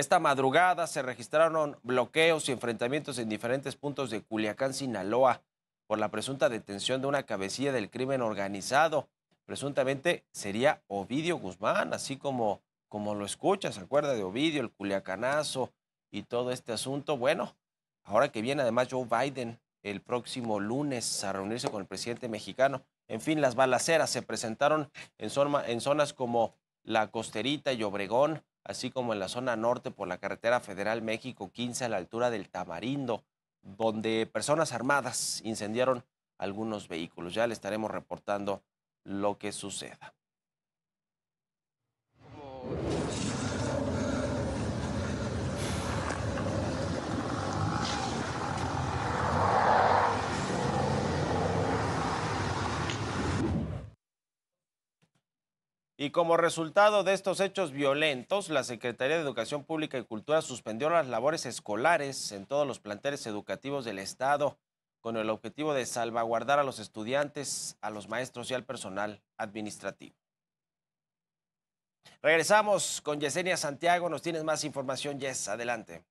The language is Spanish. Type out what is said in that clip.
Esta madrugada se registraron bloqueos y enfrentamientos en diferentes puntos de Culiacán, Sinaloa, por la presunta detención de una cabecilla del crimen organizado. Presuntamente sería Ovidio Guzmán, así como, como lo escuchas, ¿se acuerda de Ovidio, el culiacanazo y todo este asunto? Bueno, ahora que viene además Joe Biden el próximo lunes a reunirse con el presidente mexicano. En fin, las balaceras se presentaron en, en zonas como La Costerita y Obregón, así como en la zona norte por la carretera federal México 15 a la altura del Tamarindo, donde personas armadas incendiaron algunos vehículos. Ya le estaremos reportando lo que suceda. Y como resultado de estos hechos violentos, la Secretaría de Educación Pública y Cultura suspendió las labores escolares en todos los planteles educativos del Estado con el objetivo de salvaguardar a los estudiantes, a los maestros y al personal administrativo. Regresamos con Yesenia Santiago, nos tienes más información, Yes, adelante.